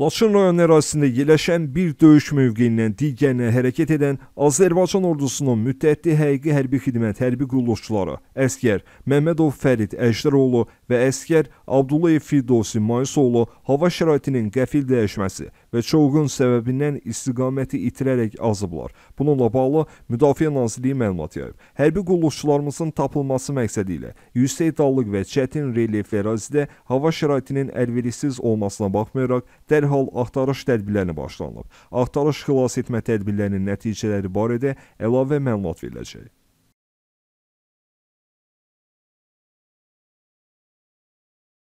Laçın rayon ərazisində yerləşən bir döyüş mövqeyindən digərinə hərəkət edən Azərbaycan ordusunun müddətli həqiqi hərbi xidmət hərbi qulluqçuları əsgər Məmmədov Fərid Əjdəroğlu və əsgər Abdullayev Fidosi Mayisoğlu hava şəraitinin qəfil dəyişməsi və çovğun səbəbindən istiqaməti itirərək azıblar. Bununla bağlı Müdafiə Nazirliyi məlumat yayıb. Hərbi qulluqçularımızın tapılması məqsədi ilə yüksək dallıq və çətin relyef ərazidə hava şəraitinin əlverişsiz olmasına baxmayaraq dərhal dərhal axtarış tədbirlərinə başlanılıb. Axtarış xilasetmə tədbirlərinin nəticələri barədə əlavə məlumat veriləcək.